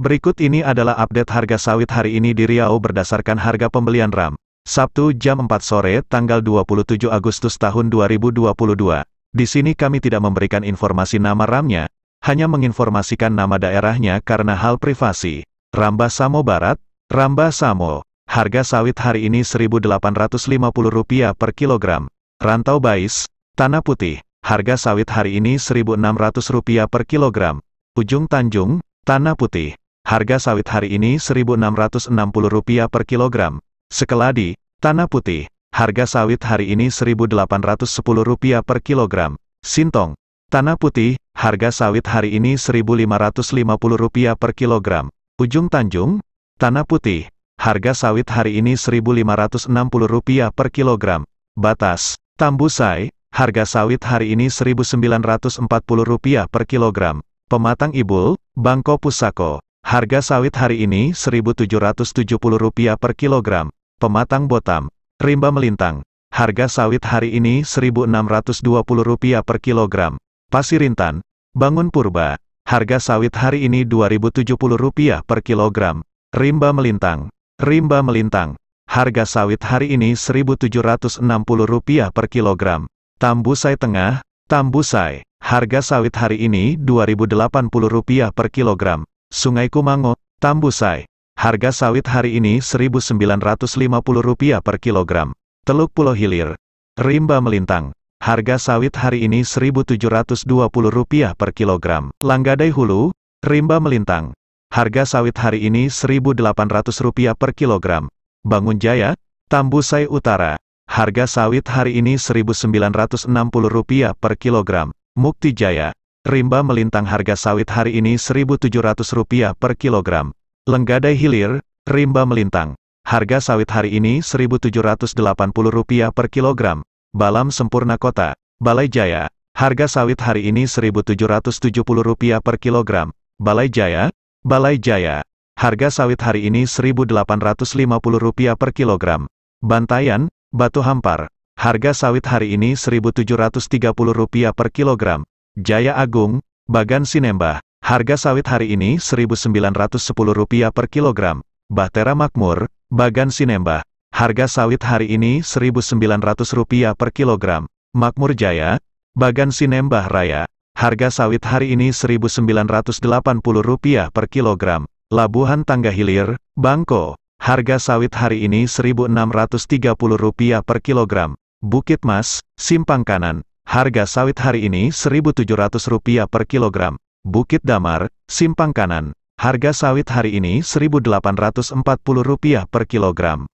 Berikut ini adalah update harga sawit hari ini di Riau berdasarkan harga pembelian RAM. Sabtu jam 4 sore, tanggal 27 Agustus tahun 2022. Di sini kami tidak memberikan informasi nama RAM-nya, hanya menginformasikan nama daerahnya karena hal privasi. Ramba Samo Barat, Ramba Samo. Harga sawit hari ini Rp1.850 per kilogram. Rantau Bais, Tanah Putih, harga sawit hari ini Rp1.600 per kilogram. Ujung Tanjung, Tanah Putih, harga sawit hari ini Rp1.660 per kilogram. Sekeladi, Tanah Putih, harga sawit hari ini Rp1.810 per kilogram. Sintong, Tanah Putih, harga sawit hari ini Rp1.550 per kilogram. Ujung Tanjung, Tanah Putih, harga sawit hari ini Rp1.560 per kilogram. Batas, Tambusai, harga sawit hari ini Rp1.940 per kilogram. Pematang Ibul, Bangko Pusako, harga sawit hari ini Rp1.770 per kilogram. Pematang Botam, Rimba Melintang, harga sawit hari ini Rp1.620 per kilogram. Pasirintan, Bangun Purba, harga sawit hari ini Rp2.070 per kilogram. Rimba Melintang, Rimba Melintang, Harga sawit hari ini Rp1.760 per kilogram. Tambusai Tengah, Tambusai, harga sawit hari ini Rp2.080 per kilogram. Sungai Kumango, Tambusai, harga sawit hari ini Rp1.950 per kilogram. Teluk Pulau Hilir, Rimba Melintang, harga sawit hari ini Rp1.720 per kilogram. Langgadai Hulu, Rimba Melintang, harga sawit hari ini Rp1.800 per kilogram. Bangun Jaya, Tambusai Utara. Harga sawit hari ini Rp1.960 per kilogram. Mukti Jaya. Rimba melintang harga sawit hari ini Rp1.700 per kilogram. Lenggadai Hilir, Rimba melintang. Harga sawit hari ini Rp1.780 per kilogram. Balam Sempurna Kota, Balai Jaya. Harga sawit hari ini Rp1.770 per kilogram. Balai Jaya, Balai Jaya. Harga sawit hari ini Rp1.850 per kilogram. Bantayan, Batu Hampar. Harga sawit hari ini Rp1.730 per kilogram. Jaya Agung, Bagan Sinembah. Harga sawit hari ini Rp1.910 per kilogram. Bahtera Makmur, Bagan Sinembah. Harga sawit hari ini Rp1.900 per kilogram. Makmur Jaya, Bagan Sinembah Raya. Harga sawit hari ini Rp1.980 per kilogram. Labuhan Tangga Hilir, Bangko, harga sawit hari ini Rp1.630 per kilogram. Bukit Mas, Simpang Kanan, harga sawit hari ini Rp1.700 per kilogram. Bukit Damar, Simpang Kanan, harga sawit hari ini Rp1.840 per kilogram.